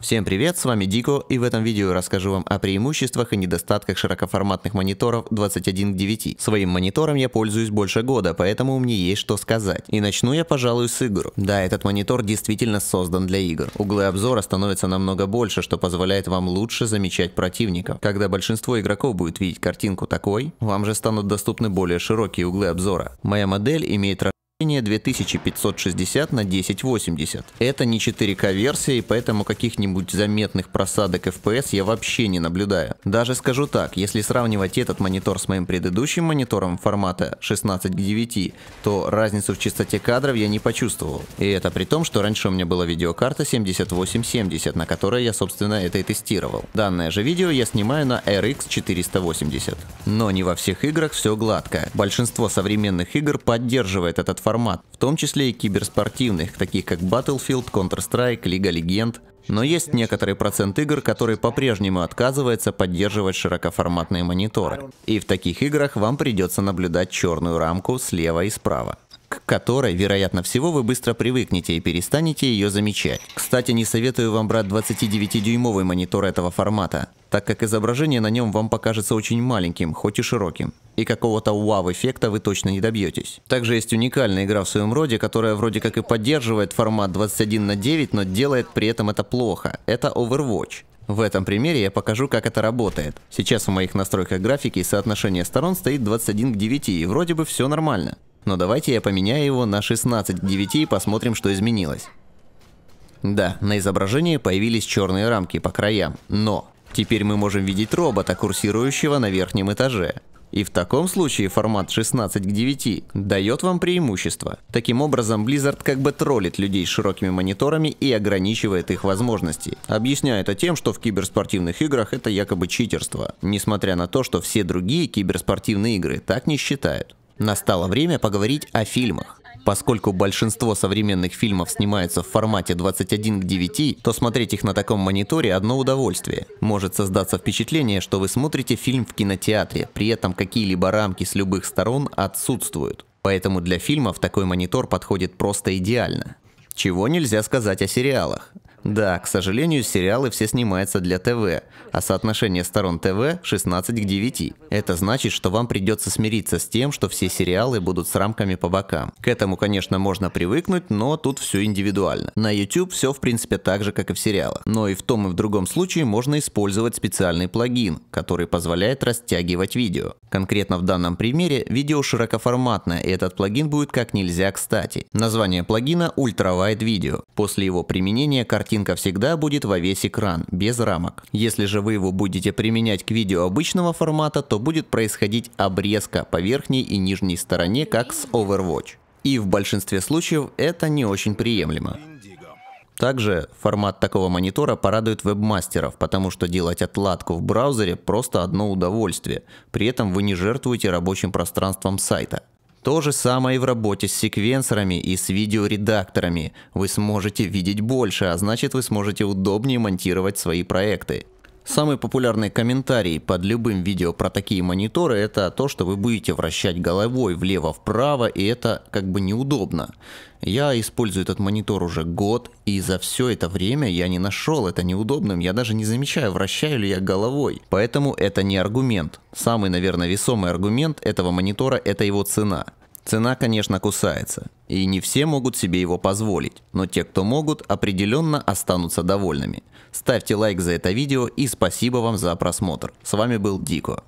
Всем привет, с вами Дико, и в этом видео расскажу вам о преимуществах и недостатках широкоформатных мониторов 21 к 9. Своим монитором я пользуюсь больше года, поэтому мне есть что сказать. И начну я, пожалуй, с игр. Да, этот монитор действительно создан для игр. Углы обзора становятся намного больше, что позволяет вам лучше замечать противников. Когда большинство игроков будет видеть картинку такой, вам же станут доступны более широкие углы обзора. Моя модель имеет 2560 на 1080. Это не 4К версия, и поэтому каких-нибудь заметных просадок FPS я вообще не наблюдаю. Даже скажу так, если сравнивать этот монитор с моим предыдущим монитором формата 16 к 9, то разницу в частоте кадров я не почувствовал. И это при том, что раньше у меня была видеокарта 7870, на которой я собственно это и тестировал. Данное же видео я снимаю на RX 480. Но не во всех играх все гладко. Большинство современных игр поддерживает этот формат формат, в том числе и киберспортивных, таких как Battlefield, Counter-Strike, Лига Легенд. Но есть некоторый процент игр, которые по-прежнему отказываются поддерживать широкоформатные мониторы. И в таких играх вам придется наблюдать черную рамку слева и справа к которой, вероятно всего, вы быстро привыкнете и перестанете ее замечать. Кстати, не советую вам брать 29-дюймовый монитор этого формата, так как изображение на нем вам покажется очень маленьким, хоть и широким. И какого-то вау-эффекта вы точно не добьетесь. Также есть уникальная игра в своем роде, которая вроде как и поддерживает формат 21 на 9, но делает при этом это плохо. Это Overwatch. В этом примере я покажу, как это работает. Сейчас в моих настройках графики соотношение сторон стоит 21 к 9, и вроде бы все нормально но давайте я поменяю его на 16:9 и посмотрим, что изменилось. Да, на изображении появились черные рамки по краям, но теперь мы можем видеть робота, курсирующего на верхнем этаже. И в таком случае формат 16 к 9 дает вам преимущество. Таким образом, Blizzard как бы троллит людей с широкими мониторами и ограничивает их возможности, объясняя это тем, что в киберспортивных играх это якобы читерство, несмотря на то, что все другие киберспортивные игры так не считают. Настало время поговорить о фильмах. Поскольку большинство современных фильмов снимаются в формате 21 к 9, то смотреть их на таком мониторе одно удовольствие. Может создаться впечатление, что вы смотрите фильм в кинотеатре, при этом какие-либо рамки с любых сторон отсутствуют. Поэтому для фильмов такой монитор подходит просто идеально. Чего нельзя сказать о сериалах. Да, к сожалению, сериалы все снимаются для ТВ, а соотношение сторон ТВ 16 к 9. Это значит, что вам придется смириться с тем, что все сериалы будут с рамками по бокам. К этому, конечно, можно привыкнуть, но тут все индивидуально. На YouTube все, в принципе, так же, как и в сериалах. Но и в том и в другом случае можно использовать специальный плагин, который позволяет растягивать видео. Конкретно в данном примере видео широкоформатное, и этот плагин будет как нельзя кстати. Название плагина Ultra Wide Video. После его применения картина картинка всегда будет во весь экран, без рамок. Если же вы его будете применять к видео обычного формата, то будет происходить обрезка по верхней и нижней стороне, как с Overwatch. И в большинстве случаев это не очень приемлемо. Также формат такого монитора порадует вебмастеров, потому что делать отладку в браузере просто одно удовольствие. При этом вы не жертвуете рабочим пространством сайта. То же самое и в работе с секвенсорами и с видеоредакторами. Вы сможете видеть больше, а значит вы сможете удобнее монтировать свои проекты. Самый популярный комментарий под любым видео про такие мониторы это то, что вы будете вращать головой влево-вправо и это как бы неудобно. Я использую этот монитор уже год и за все это время я не нашел это неудобным, я даже не замечаю вращаю ли я головой. Поэтому это не аргумент. Самый, наверное, весомый аргумент этого монитора это его цена. Цена, конечно, кусается, и не все могут себе его позволить, но те, кто могут, определенно останутся довольными. Ставьте лайк за это видео и спасибо вам за просмотр. С вами был Дико.